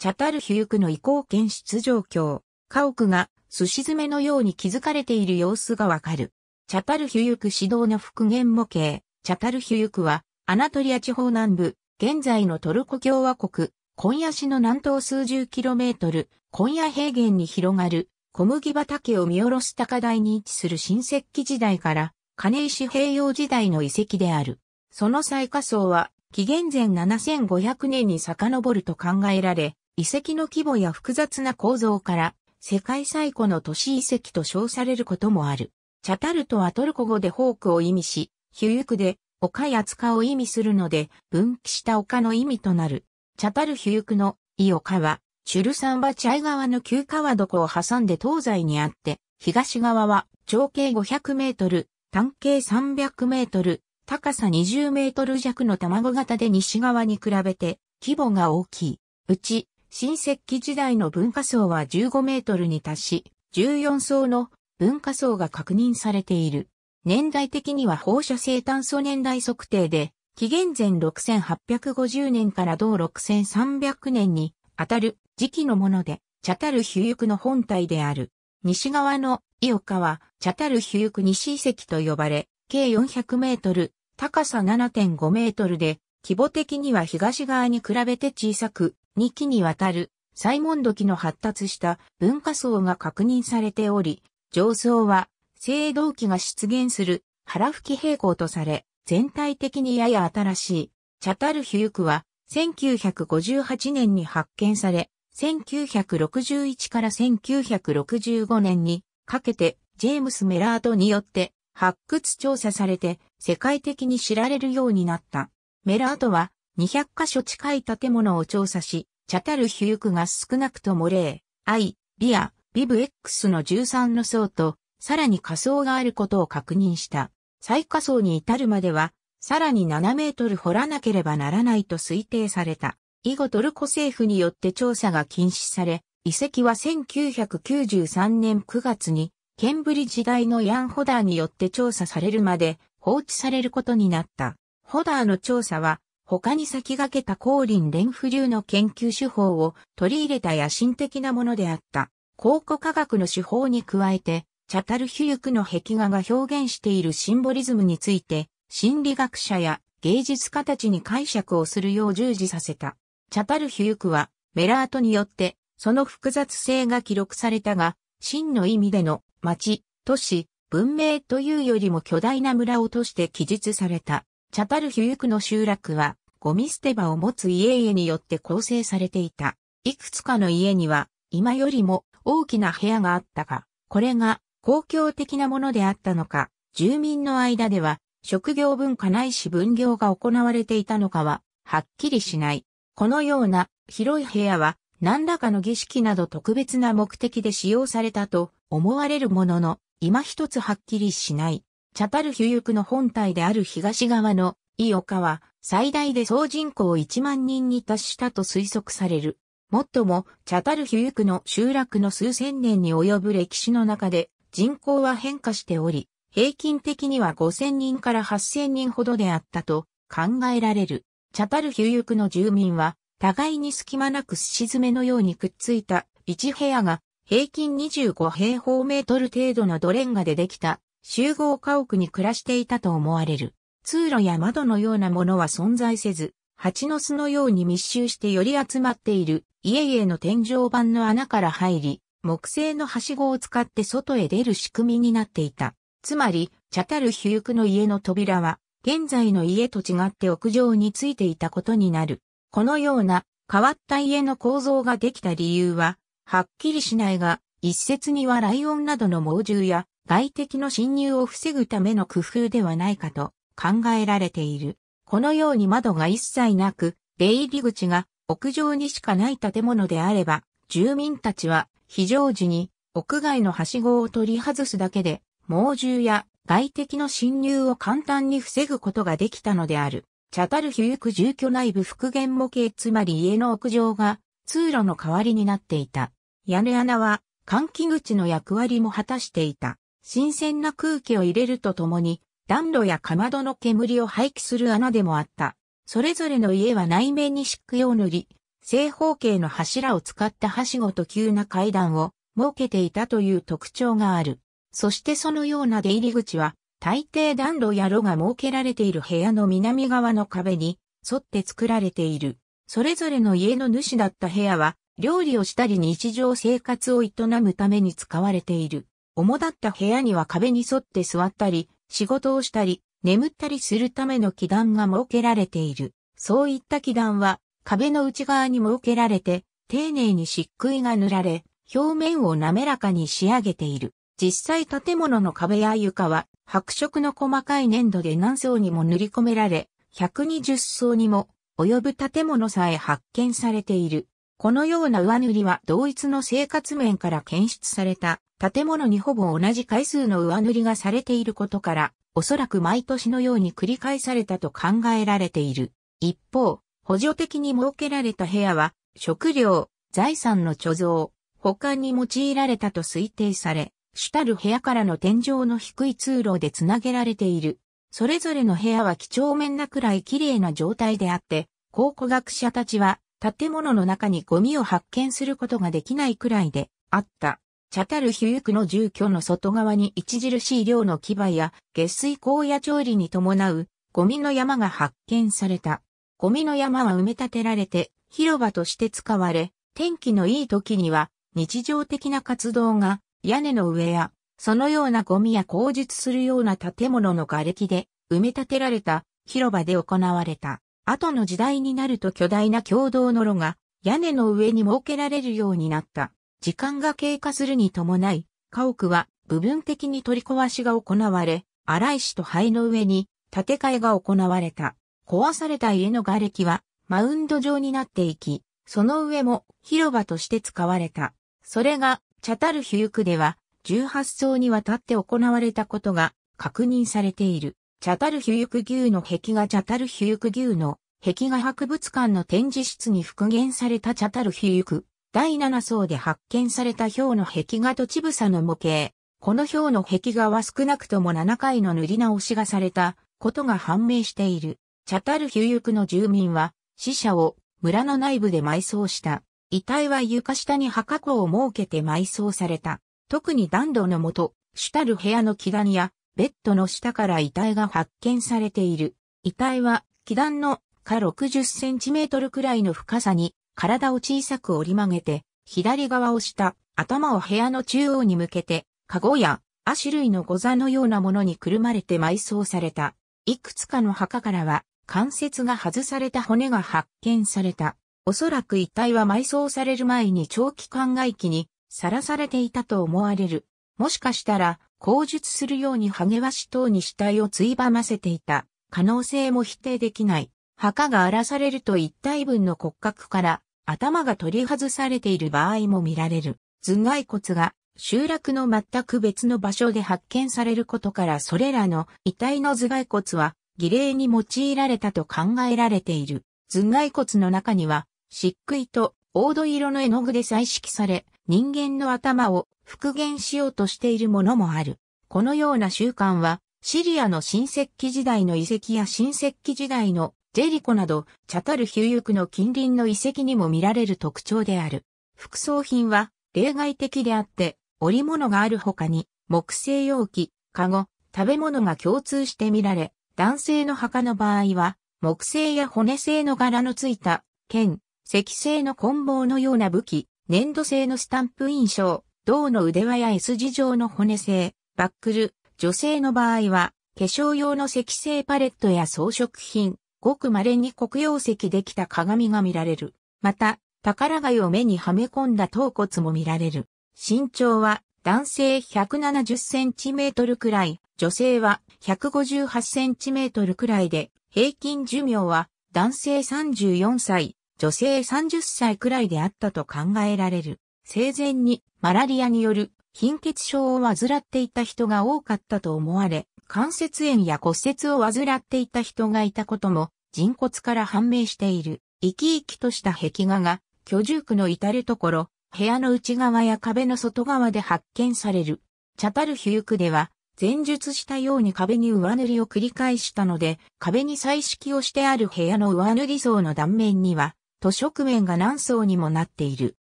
チャタルヒュークの移行検出状況、家屋がすし詰めのように築かれている様子がわかる。チャタルヒューク指導の復元模型、チャタルヒュークは、アナトリア地方南部、現在のトルコ共和国、今夜市の南東数十キロメートル、今夜平原に広がる、小麦畑を見下ろす高台に位置する新石器時代から、金石平洋時代の遺跡である。その最下層は、紀元前7500年に遡ると考えられ、遺跡の規模や複雑な構造から、世界最古の都市遺跡と称されることもある。チャタルトはトルコ語でホークを意味し、ヒュユクで丘や塚を意味するので、分岐した丘の意味となる。チャタルヒュユクのイ丘は、チュル山はチャイ川の旧川床を挟んで東西にあって、東側は長径500メートル、単径300メートル、高さ20メートル弱の卵型で西側に比べて規模が大きい。うち、新石器時代の文化層は15メートルに達し、14層の文化層が確認されている。年代的には放射性炭素年代測定で、紀元前6850年から同6300年に当たる時期のもので、チャタルヒュユクの本体である。西側のイオカは、チャタルヒュユク西遺跡と呼ばれ、計400メートル、高さ7.5メートルで、規模的には東側に比べて小さく、2期にわたるサイモンド器の発達した文化層が確認されており、上層は青銅器が出現する腹吹き平行とされ、全体的にやや新しい、チャタルヒュークは1958年に発見され、1961から1965年にかけてジェームス・メラートによって発掘調査されて世界的に知られるようになった。メラートは200カ所近い建物を調査し、チャタルヒュークが少なくとも例、I、リア、ビブ X の13の層と、さらに仮層があることを確認した。最下層に至るまでは、さらに7メートル掘らなければならないと推定された。以後トルコ政府によって調査が禁止され、遺跡は1993年9月に、ケンブリ時代のヤン・ホダーによって調査されるまで放置されることになった。ホダーの調査は他に先駆けた光輪連浮流の研究手法を取り入れた野心的なものであった。考古科学の手法に加えて、チャタルヒュユクの壁画が表現しているシンボリズムについて、心理学者や芸術家たちに解釈をするよう従事させた。チャタルヒュユクは、メラートによって、その複雑性が記録されたが、真の意味での町、都市、文明というよりも巨大な村をとして記述された。チャタルヒュユクの集落は、ゴミ捨て場を持つ家々によって構成されていた。いくつかの家には今よりも大きな部屋があったが、これが公共的なものであったのか、住民の間では職業文化ないし分業が行われていたのかは、はっきりしない。このような広い部屋は何らかの儀式など特別な目的で使用されたと思われるものの、今一つはっきりしない。チャタルヒュユクの本体である東側のイオカは最大で総人口1万人に達したと推測される。もっとも、チャタルヒュユクの集落の数千年に及ぶ歴史の中で人口は変化しており、平均的には5000人から8000人ほどであったと考えられる。チャタルヒュユクの住民は、互いに隙間なくすし詰めのようにくっついた1部屋が平均25平方メートル程度のドレンガでできた集合家屋に暮らしていたと思われる。通路や窓のようなものは存在せず、蜂の巣のように密集してより集まっている家々の天井板の穴から入り、木製のはしごを使って外へ出る仕組みになっていた。つまり、チャタルヒュークの家の扉は、現在の家と違って屋上についていたことになる。このような変わった家の構造ができた理由は、はっきりしないが、一説にはライオンなどの猛獣や外敵の侵入を防ぐための工夫ではないかと考えられている。このように窓が一切なく、出入り口が屋上にしかない建物であれば、住民たちは非常時に屋外のはしごを取り外すだけで、猛獣や外敵の侵入を簡単に防ぐことができたのである。チャタルヒューク住居内部復元模型つまり家の屋上が通路の代わりになっていた。屋根穴は換気口の役割も果たしていた。新鮮な空気を入れるとともに暖炉やかまどの煙を廃棄する穴でもあった。それぞれの家は内面に漆喰を塗り、正方形の柱を使ったはしごと急な階段を設けていたという特徴がある。そしてそのような出入り口は、大抵暖炉や炉が設けられている部屋の南側の壁に沿って作られている。それぞれの家の主だった部屋は、料理をしたり日常生活を営むために使われている。主だった部屋には壁に沿って座ったり、仕事をしたり、眠ったりするための気団が設けられている。そういった気団は壁の内側に設けられて、丁寧に漆喰が塗られ、表面を滑らかに仕上げている。実際建物の壁や床は白色の細かい粘土で何層にも塗り込められ、120層にも及ぶ建物さえ発見されている。このような上塗りは同一の生活面から検出された建物にほぼ同じ回数の上塗りがされていることから、おそらく毎年のように繰り返されたと考えられている。一方、補助的に設けられた部屋は、食料、財産の貯蔵、保管に用いられたと推定され、主たる部屋からの天井の低い通路でつなげられている。それぞれの部屋は几帳面なくらい綺麗な状態であって、考古学者たちは建物の中にゴミを発見することができないくらいであった。チャタルヒュークの住居の外側に著しい量の牙や下水口や調理に伴うゴミの山が発見された。ゴミの山は埋め立てられて広場として使われ、天気のいい時には日常的な活動が屋根の上やそのようなゴミや口述するような建物の瓦礫で埋め立てられた広場で行われた。後の時代になると巨大な共同の炉が屋根の上に設けられるようになった。時間が経過するに伴い、家屋は部分的に取り壊しが行われ、荒石と灰の上に建て替えが行われた。壊された家の瓦礫はマウンド状になっていき、その上も広場として使われた。それが、チャタルヒュークでは18層にわたって行われたことが確認されている。チャタルヒューク牛の壁画チャタルヒューク牛の壁画博物館の展示室に復元されたチャタルヒューク第7層で発見された氷の壁画とちぶさの模型。この氷の壁画は少なくとも7回の塗り直しがされたことが判明している。チャタルヒュユクの住民は死者を村の内部で埋葬した。遺体は床下に墓庫を設けて埋葬された。特に暖炉のもと、主たる部屋の木段やベッドの下から遺体が発見されている。遺体は、木段の下60センチメートルくらいの深さに体を小さく折り曲げて、左側を下、頭を部屋の中央に向けて、籠や、アシ類の御座のようなものにくるまれて埋葬された。いくつかの墓からは、関節が外された骨が発見された。おそらく遺体は埋葬される前に長期間外期にさらされていたと思われる。もしかしたら、口述するように励わし等に死体をついばませていた可能性も否定できない。墓が荒らされると一体分の骨格から頭が取り外されている場合も見られる。頭蓋骨が集落の全く別の場所で発見されることからそれらの遺体の頭蓋骨は儀礼に用いられたと考えられている。頭蓋骨の中には漆喰と黄土色の絵の具で彩色され人間の頭を復元しようとしているものもある。このような習慣はシリアの新石器時代の遺跡や新石器時代のジェリコなど、チャタルヒューユクの近隣の遺跡にも見られる特徴である。副葬品は例外的であって、織物がある他に、木製容器、カゴ、食べ物が共通して見られ、男性の墓の場合は、木製や骨製の柄のついた、剣、石製の棍棒のような武器、粘土製のスタンプ印象、銅の腕輪や S 字状の骨製、バックル、女性の場合は、化粧用の石製パレットや装飾品、ごく稀に黒曜石できた鏡が見られる。また、宝貝を目にはめ込んだ頭骨も見られる。身長は男性170センチメートルくらい、女性は158センチメートルくらいで、平均寿命は男性34歳、女性30歳くらいであったと考えられる。生前にマラリアによる貧血症を患っていた人が多かったと思われ、関節炎や骨折を患っていた人がいたことも人骨から判明している。生き生きとした壁画が居住区の至るところ、部屋の内側や壁の外側で発見される。チャタルヒュークでは、前述したように壁に上塗りを繰り返したので、壁に彩色をしてある部屋の上塗り層の断面には、塗色面が何層にもなっている。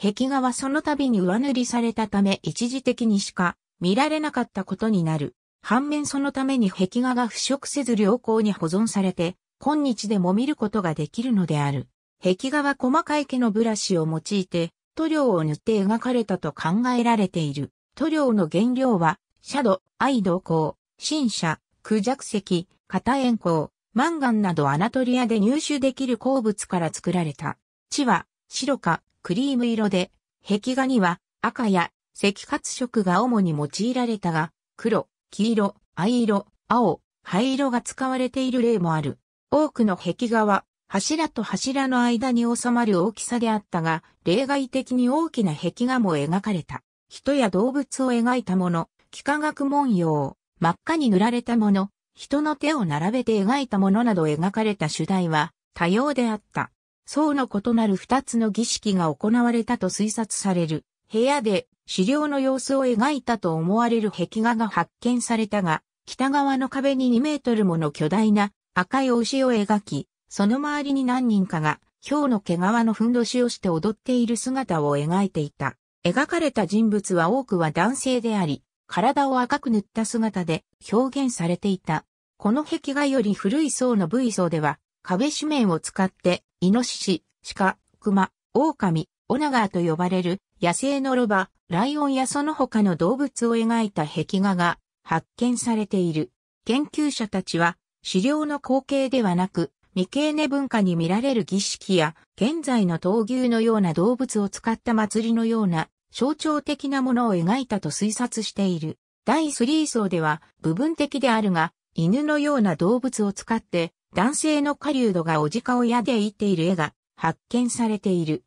壁画はその度に上塗りされたため一時的にしか見られなかったことになる。反面そのために壁画が腐食せず良好に保存されて、今日でも見ることができるのである。壁画は細かい毛のブラシを用いて、塗料を塗って描かれたと考えられている。塗料の原料は、シャド、アイドン新車、クジャク石、エン鋼、マンガンなどアナトリアで入手できる鉱物から作られた。地は白かクリーム色で、壁画には赤や赤褐色が主に用いられたが、黒、黄色、藍色、青、灰色が使われている例もある。多くの壁画は、柱と柱の間に収まる大きさであったが、例外的に大きな壁画も描かれた。人や動物を描いたもの、幾何学文様、真っ赤に塗られたもの、人の手を並べて描いたものなど描かれた主題は多様であった。層の異なる二つの儀式が行われたと推察される。部屋で狩猟の様子を描いたと思われる壁画が発見されたが、北側の壁に2メートルもの巨大な赤いお牛を描き、その周りに何人かが、氷の毛皮のふんどしをして踊っている姿を描いていた。描かれた人物は多くは男性であり、体を赤く塗った姿で表現されていた。この壁画より古い層の部位層では、壁紙面を使って、イノシシ、鹿、熊、狼、オナガーと呼ばれる野生のロバ、ライオンやその他の動物を描いた壁画が発見されている。研究者たちは、狩猟の光景ではなく、未経ネ文化に見られる儀式や、現在の闘牛のような動物を使った祭りのような、象徴的なものを描いたと推察している。第3層では、部分的であるが、犬のような動物を使って、男性の狩人がおじかを矢でいっている絵が発見されている。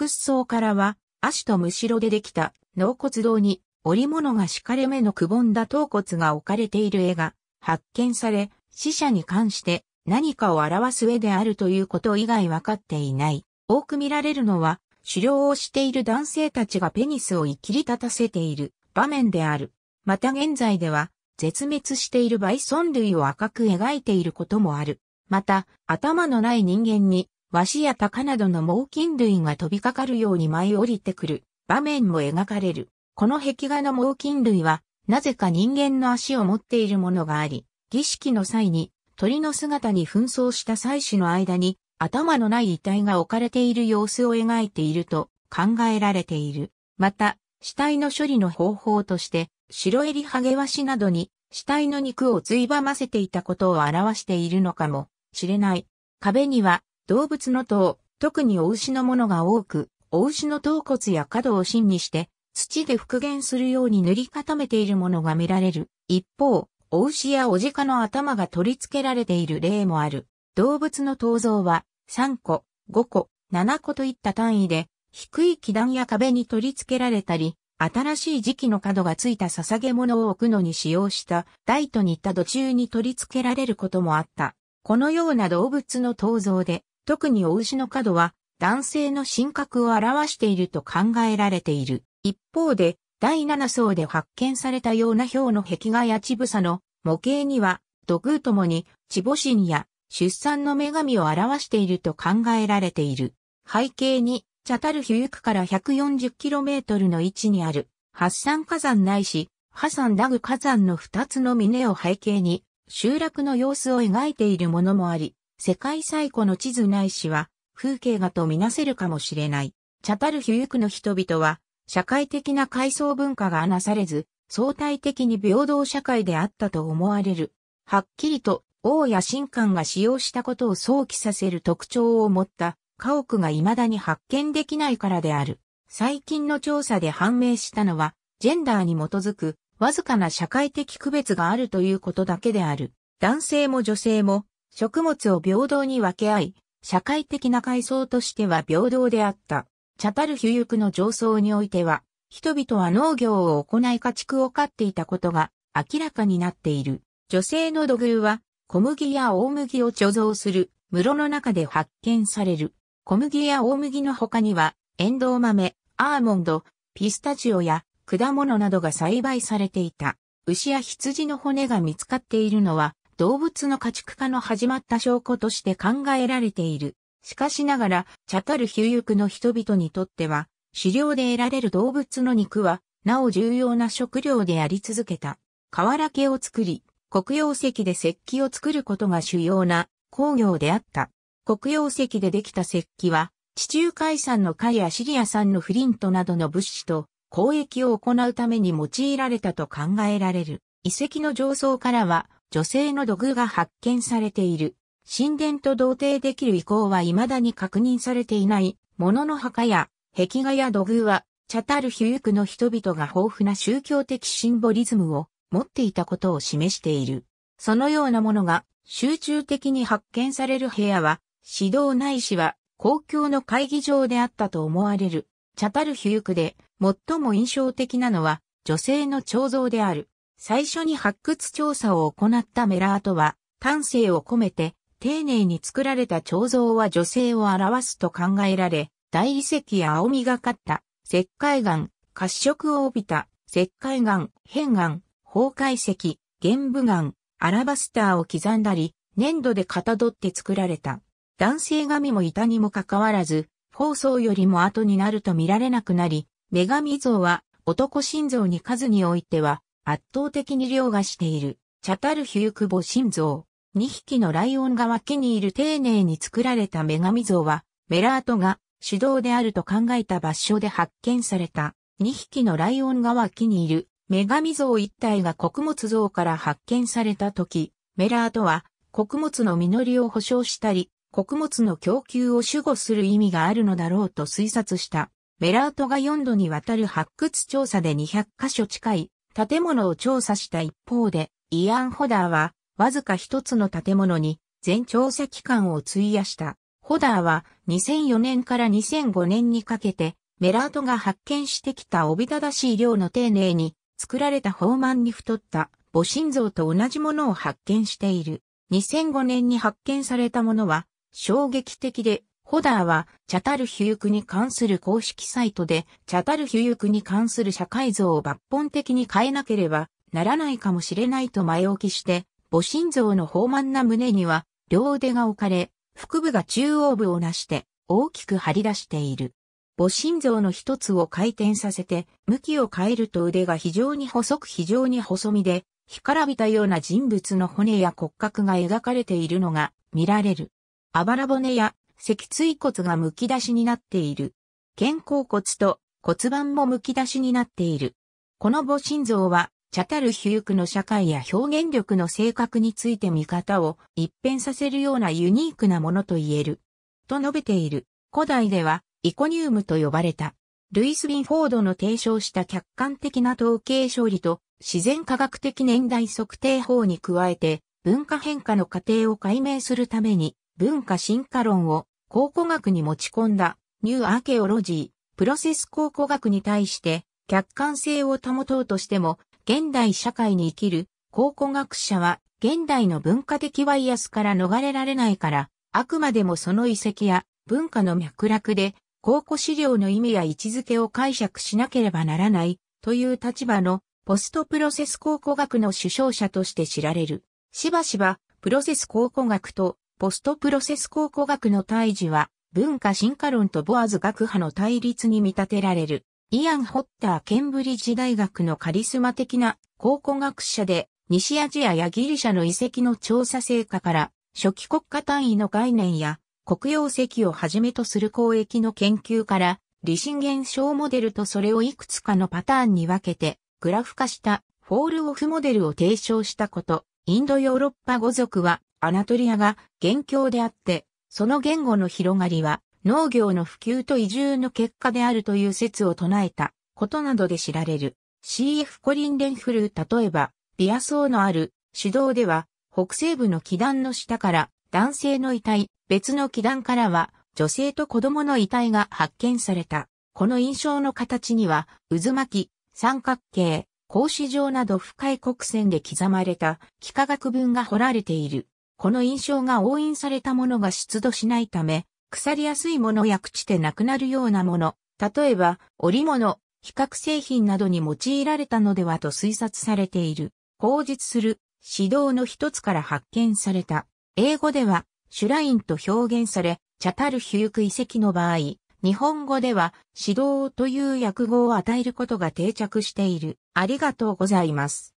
6層からは、足とむしろでできた納骨堂に織物が敷かれ目のくぼんだ頭骨が置かれている絵が発見され、死者に関して何かを表す絵であるということ以外分かっていない。多く見られるのは、狩猟をしている男性たちがペニスを生きり立たせている場面である。また現在では、絶滅しているバイソン類を赤く描いていることもある。また、頭のない人間にワシやタカなどの猛禽類が飛びかかるように舞い降りてくる場面も描かれる。この壁画の猛禽類は、なぜか人間の足を持っているものがあり、儀式の際に鳥の姿に紛争した祭祀の間に頭のない遺体が置かれている様子を描いていると考えられている。また、死体の処理の方法として、白襟ハゲワシなどに死体の肉をついばませていたことを表しているのかもしれない。壁には動物の塔、特にお牛のものが多く、お牛の頭骨や角を芯にして、土で復元するように塗り固めているものが見られる。一方、お牛やお鹿の頭が取り付けられている例もある。動物の頭像は3個、5個、7個といった単位で、低い基段や壁に取り付けられたり、新しい時期の角がついた捧げ物を置くのに使用した台と似た土中に取り付けられることもあった。このような動物の頭像で特にお牛の角は男性の神格を表していると考えられている。一方で、第七層で発見されたような表の壁画や乳房の模型には、土偶ともに、地母神や出産の女神を表していると考えられている。背景に、チャタルヒュークから 140km の位置にある、ハッサン火山ないし、ハサンダグ火山の二つの峰を背景に、集落の様子を描いているものもあり、世界最古の地図ないしは、風景画とみなせるかもしれない。チャタルヒュユクの人々は、社会的な階層文化がなされず、相対的に平等社会であったと思われる。はっきりと、王や神官が使用したことを想起させる特徴を持った家屋が未だに発見できないからである。最近の調査で判明したのは、ジェンダーに基づくわずかな社会的区別があるということだけである。男性も女性も食物を平等に分け合い、社会的な階層としては平等であった。チャタルヒュユクの上層においては、人々は農業を行い家畜を飼っていたことが明らかになっている。女性の土偶は、小麦や大麦を貯蔵する室の中で発見される。小麦や大麦の他には、エンドウ豆、アーモンド、ピスタチオや果物などが栽培されていた。牛や羊の骨が見つかっているのは、動物の家畜化の始まった証拠として考えられている。しかしながら、チャタルヒュユクの人々にとっては、狩猟で得られる動物の肉は、なお重要な食料であり続けた。瓦家を作り、黒曜石で石器を作ることが主要な工業であった。黒曜石でできた石器は、地中海産の貝やシリア産のフリントなどの物資と交易を行うために用いられたと考えられる。遺跡の上層からは、女性の土偶が発見されている。神殿と同定できる遺構は未だに確認されていない、ものの墓や壁画や土偶は、チャタルヒュークの人々が豊富な宗教的シンボリズムを持っていたことを示している。そのようなものが集中的に発見される部屋は、指導ないしは公共の会議場であったと思われる。チャタルヒュークで最も印象的なのは女性の彫像である。最初に発掘調査を行ったメラートは、丹精を込めて、丁寧に作られた彫像は女性を表すと考えられ、大理石や青みがかった石灰岩、褐色を帯びた石灰岩、片岩、崩壊石、玄武岩、アラバスターを刻んだり、粘土でかたどって作られた。男性髪もいたにもかかわらず、放送よりも後になると見られなくなり、女神像は男心臓に数においては圧倒的に凌駕している、チャタルヒュークボ神像。2匹のライオンが脇にいる丁寧に作られた女神像は、メラートが主導であると考えた場所で発見された。2匹のライオンが脇にいる女神像一体が穀物像から発見された時、メラートは穀物の実りを保証したり、穀物の供給を守護する意味があるのだろうと推察した。メラートが4度にわたる発掘調査で200箇所近い建物を調査した一方で、イアン・ホダーは、わずか一つの建物に全調査期間を費やした。ホダーは2004年から2005年にかけて、メラートが発見してきたおびただしい量の丁寧に作られた宝満に太った母心像と同じものを発見している。2005年に発見されたものは衝撃的でホダーは、チャタルヒュークに関する公式サイトで、チャタルヒュークに関する社会像を抜本的に変えなければならないかもしれないと前置きして、母神像の豊満な胸には、両腕が置かれ、腹部が中央部をなして、大きく張り出している。母神像の一つを回転させて、向きを変えると腕が非常に細く非常に細身で、干からびたような人物の骨や骨格が描かれているのが見られる。あばら骨や脊椎骨が剥き出しになっている。肩甲骨と骨盤も剥き出しになっている。この母心臓は、チャタルヒュークの社会や表現力の性格について見方を一変させるようなユニークなものと言える。と述べている。古代では、イコニウムと呼ばれた。ルイス・ビンフォードの提唱した客観的な統計勝利と自然科学的年代測定法に加えて文化変化の過程を解明するために文化進化論を考古学に持ち込んだニューアーケオロジー、プロセス考古学に対して客観性を保とうとしても、現代社会に生きる考古学者は現代の文化的ワイヤスから逃れられないから、あくまでもその遺跡や文化の脈絡で考古資料の意味や位置づけを解釈しなければならないという立場のポストプロセス考古学の主張者として知られる。しばしばプロセス考古学とポストプロセス考古学の対峙は、文化進化論とボアズ学派の対立に見立てられる。イアン・ホッター・ケンブリッジ大学のカリスマ的な考古学者で、西アジアやギリシャの遺跡の調査成果から、初期国家単位の概念や、国曜石をはじめとする交易の研究から、理心現象モデルとそれをいくつかのパターンに分けて、グラフ化したフォールオフモデルを提唱したこと、インドヨーロッパ語族はアナトリアが元凶であって、その言語の広がりは農業の普及と移住の結果であるという説を唱えたことなどで知られる。CF コリン・レンフルー例えば、ビア層のある指導では、北西部の気団の下から男性の遺体、別の気団からは女性と子供の遺体が発見された。この印象の形には、渦巻き、三角形、格子状など深い黒線で刻まれた幾何学文が彫られている。この印象が押印されたものが出土しないため、腐りやすいものや朽ちてなくなるようなもの、例えば織物、比較製品などに用いられたのではと推察されている。口述する指導の一つから発見された。英語では、シュラインと表現され、チャタルヒューク遺跡の場合、日本語では、指導という訳語を与えることが定着している。ありがとうございます。